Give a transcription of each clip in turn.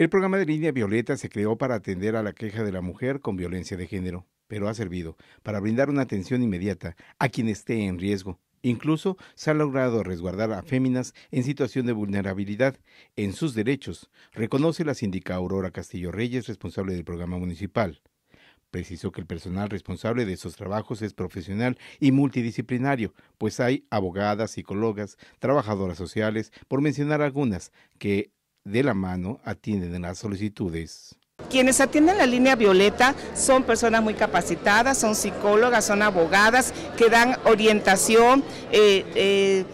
El programa de línea violeta se creó para atender a la queja de la mujer con violencia de género, pero ha servido para brindar una atención inmediata a quien esté en riesgo. Incluso se ha logrado resguardar a féminas en situación de vulnerabilidad en sus derechos, reconoce la síndica Aurora Castillo Reyes, responsable del programa municipal. Precisó que el personal responsable de esos trabajos es profesional y multidisciplinario, pues hay abogadas, psicólogas, trabajadoras sociales, por mencionar algunas, que de la mano atienden las solicitudes. Quienes atienden la línea violeta son personas muy capacitadas, son psicólogas, son abogadas que dan orientación. Eh, eh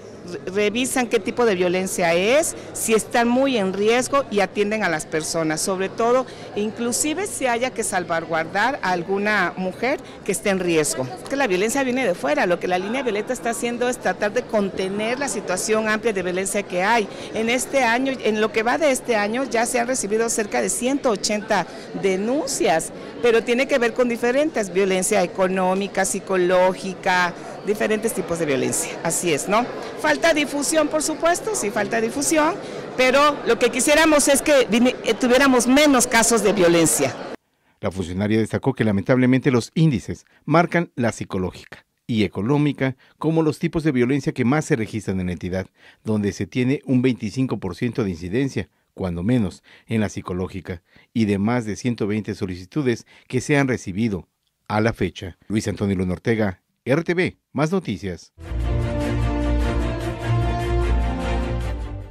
revisan qué tipo de violencia es, si están muy en riesgo y atienden a las personas, sobre todo, inclusive si haya que salvaguardar a alguna mujer que esté en riesgo. Que la violencia viene de fuera, lo que la línea violeta está haciendo es tratar de contener la situación amplia de violencia que hay. En este año, en lo que va de este año, ya se han recibido cerca de 180 denuncias, pero tiene que ver con diferentes, violencia económica, psicológica, diferentes tipos de violencia, así es, ¿no? falta difusión, por supuesto, sí falta difusión, pero lo que quisiéramos es que eh, tuviéramos menos casos de violencia. La funcionaria destacó que lamentablemente los índices marcan la psicológica y económica como los tipos de violencia que más se registran en la entidad, donde se tiene un 25% de incidencia, cuando menos, en la psicológica, y de más de 120 solicitudes que se han recibido a la fecha. Luis Antonio Luna Ortega, RTV, más noticias.